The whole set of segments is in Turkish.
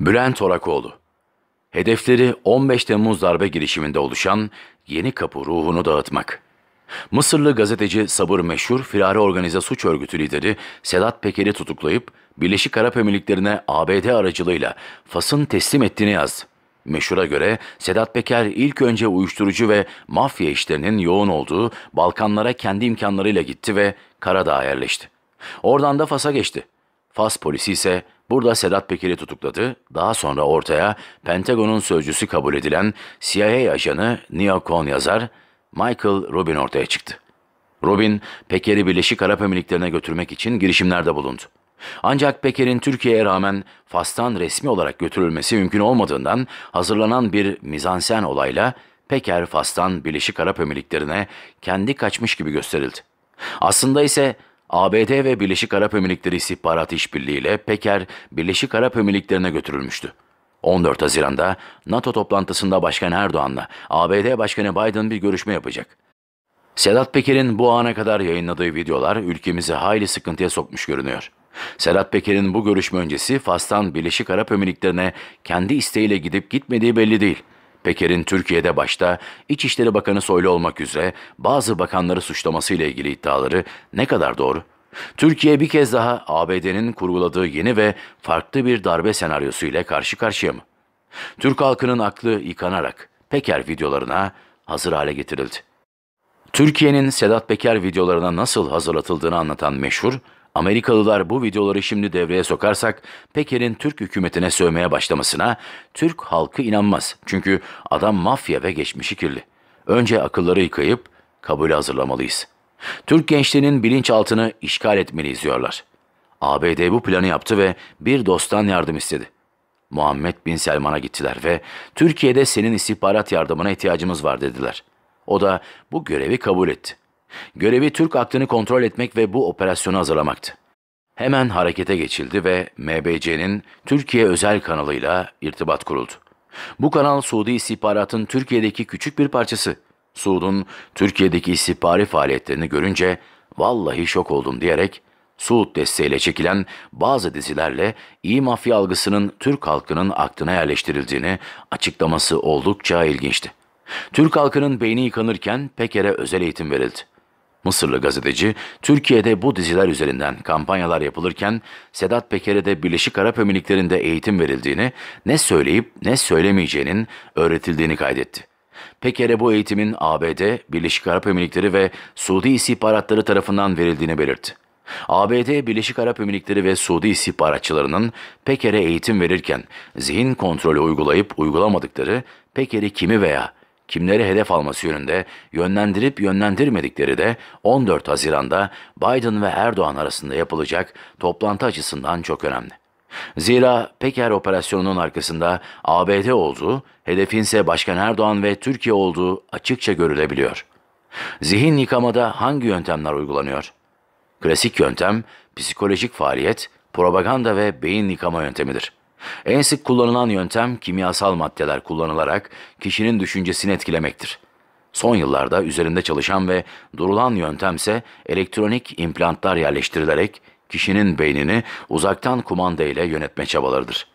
Bülent Orakoğlu Hedefleri 15 Temmuz darbe girişiminde oluşan yeni kapı ruhunu dağıtmak. Mısırlı gazeteci Sabır Meşhur, firari organize suç örgütü lideri Sedat Peker'i tutuklayıp Birleşik Arap Emirlikleri'ne ABD aracılığıyla Fas'ın teslim ettiğini yazdı. Meşhura göre Sedat Peker ilk önce uyuşturucu ve mafya işlerinin yoğun olduğu Balkanlara kendi imkanlarıyla gitti ve Karadağ'a yerleşti. Oradan da Fas'a geçti. Fas polisi ise Burada Sedat Peker'i tutukladı, daha sonra ortaya Pentagon'un sözcüsü kabul edilen CIA ajanı Neocon yazar Michael Rubin ortaya çıktı. Rubin, Peker'i Birleşik Arap Emirlikleri'ne götürmek için girişimlerde bulundu. Ancak Peker'in Türkiye'ye rağmen Fas'tan resmi olarak götürülmesi mümkün olmadığından hazırlanan bir mizansen olayla Peker Fas'tan Birleşik Arap Emirlikleri'ne kendi kaçmış gibi gösterildi. Aslında ise ABD ve Birleşik Arap Emirlikleri İstihbarat İşbirliği ile Peker, Birleşik Arap Emirlikleri'ne götürülmüştü. 14 Haziran'da NATO toplantısında Başkan Erdoğan'la ABD Başkanı Biden bir görüşme yapacak. Sedat Peker'in bu ana kadar yayınladığı videolar ülkemizi hayli sıkıntıya sokmuş görünüyor. Sedat Peker'in bu görüşme öncesi Fas'tan Birleşik Arap Emirlikleri'ne kendi isteğiyle gidip gitmediği belli değil. Peker'in Türkiye'de başta İçişleri Bakanı Soylu olmak üzere bazı bakanları suçlaması ile ilgili iddiaları ne kadar doğru? Türkiye bir kez daha ABD'nin kurguladığı yeni ve farklı bir darbe senaryosu ile karşı karşıya mı? Türk halkının aklı yıkanarak Peker videolarına hazır hale getirildi. Türkiye'nin Sedat Peker videolarına nasıl hazırlatıldığını anlatan meşhur, Amerikalılar bu videoları şimdi devreye sokarsak Peker'in Türk hükümetine sövmeye başlamasına Türk halkı inanmaz. Çünkü adam mafya ve geçmişi kirli. Önce akılları yıkayıp kabul hazırlamalıyız.'' Türk gençliğinin bilinçaltını işgal etmeliyiz diyorlar. ABD bu planı yaptı ve bir dosttan yardım istedi. Muhammed Bin Selman'a gittiler ve Türkiye'de senin istihbarat yardımına ihtiyacımız var dediler. O da bu görevi kabul etti. Görevi Türk aklını kontrol etmek ve bu operasyonu hazırlamaktı. Hemen harekete geçildi ve MBC'nin Türkiye özel kanalıyla irtibat kuruldu. Bu kanal Suudi istihbaratın Türkiye'deki küçük bir parçası. Suud'un Türkiye'deki istihbari faaliyetlerini görünce vallahi şok oldum diyerek Suud desteğiyle çekilen bazı dizilerle iyi mafya algısının Türk halkının aklına yerleştirildiğini açıklaması oldukça ilginçti. Türk halkının beyni yıkanırken Peker'e özel eğitim verildi. Mısırlı gazeteci, Türkiye'de bu diziler üzerinden kampanyalar yapılırken Sedat Peker'e de Birleşik Arap Emirlikleri'nde eğitim verildiğini, ne söyleyip ne söylemeyeceğinin öğretildiğini kaydetti. Peker'e bu eğitimin ABD, Birleşik Arap Emirlikleri ve Suudi istihbaratları tarafından verildiğini belirtti. ABD, Birleşik Arap Emirlikleri ve Suudi istihbaratçılarının Peker'e eğitim verirken zihin kontrolü uygulayıp uygulamadıkları, Peker'i kimi veya kimleri hedef alması yönünde yönlendirip yönlendirmedikleri de 14 Haziran'da Biden ve Erdoğan arasında yapılacak toplantı açısından çok önemli. Zira Peker operasyonunun arkasında ABD olduğu, hedefinse Başkan Erdoğan ve Türkiye olduğu açıkça görülebiliyor. Zihin yıkamada hangi yöntemler uygulanıyor? Klasik yöntem, psikolojik faaliyet, propaganda ve beyin yıkama yöntemidir. En sık kullanılan yöntem kimyasal maddeler kullanılarak kişinin düşüncesini etkilemektir. Son yıllarda üzerinde çalışan ve durulan yöntemse elektronik implantlar yerleştirilerek kişinin beynini uzaktan kumanda ile yönetme çabalarıdır.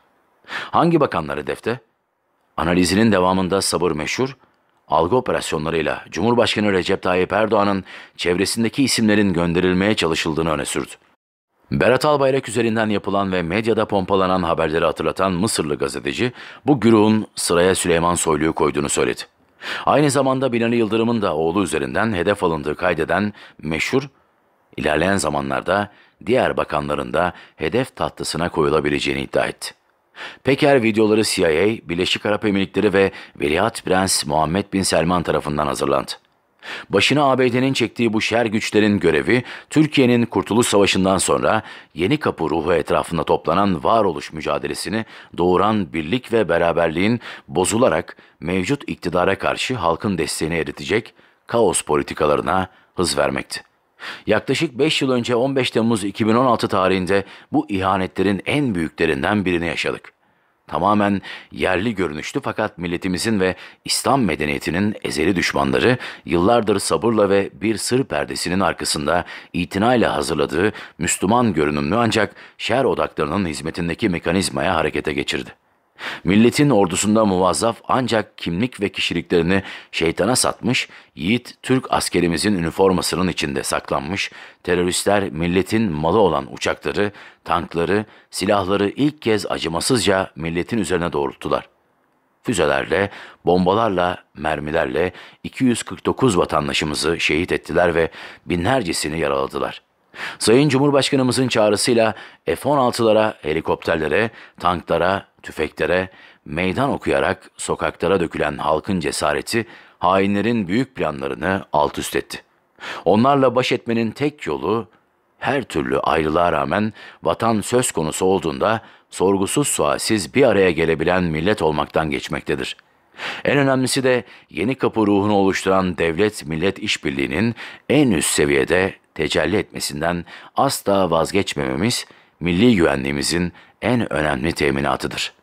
Hangi bakanlar hedefte? Analizinin devamında sabır meşhur, algı operasyonlarıyla Cumhurbaşkanı Recep Tayyip Erdoğan'ın çevresindeki isimlerin gönderilmeye çalışıldığını öne sürdü. Berat Albayrak üzerinden yapılan ve medyada pompalanan haberleri hatırlatan Mısırlı gazeteci, bu güruhun sıraya Süleyman Soylu'yu koyduğunu söyledi. Aynı zamanda Binali Yıldırım'ın da oğlu üzerinden hedef alındığı kaydeden meşhur, ilerleyen zamanlarda diğer bakanların da hedef tatlısına koyulabileceğini iddia etti. Peker videoları CIA, Birleşik Arap Emirlikleri ve Veliaht Prens Muhammed Bin Selman tarafından hazırlandı. Başına ABD'nin çektiği bu şer güçlerin görevi, Türkiye'nin Kurtuluş Savaşı'ndan sonra yeni kapı ruhu etrafında toplanan varoluş mücadelesini doğuran birlik ve beraberliğin bozularak mevcut iktidara karşı halkın desteğini eritecek kaos politikalarına hız vermekti. Yaklaşık 5 yıl önce 15 Temmuz 2016 tarihinde bu ihanetlerin en büyüklerinden birini yaşadık. Tamamen yerli görünüştü fakat milletimizin ve İslam medeniyetinin ezeli düşmanları yıllardır sabırla ve bir sır perdesinin arkasında itinayla hazırladığı Müslüman görünümlü ancak şer odaklarının hizmetindeki mekanizmaya harekete geçirdi. Milletin ordusunda muvazzaf ancak kimlik ve kişiliklerini şeytana satmış, yiğit Türk askerimizin üniformasının içinde saklanmış, teröristler milletin malı olan uçakları, tankları, silahları ilk kez acımasızca milletin üzerine doğrulttular. Füzelerle, bombalarla, mermilerle 249 vatandaşımızı şehit ettiler ve binlercesini yaraladılar.'' Sayın Cumhurbaşkanımızın çağrısıyla F-16'lara, helikopterlere, tanklara, Tüfeklere meydan okuyarak sokaklara dökülen halkın cesareti hainlerin büyük planlarını alt üst etti. Onlarla baş etmenin tek yolu her türlü ayrılığa rağmen vatan söz konusu olduğunda sorgusuz sualsiz bir araya gelebilen millet olmaktan geçmektedir. En önemlisi de yeni kapı ruhunu oluşturan devlet-millet işbirliğinin en üst seviyede tecelli etmesinden asla vazgeçmememiz milli güvenliğimizin en önemli teminatıdır.''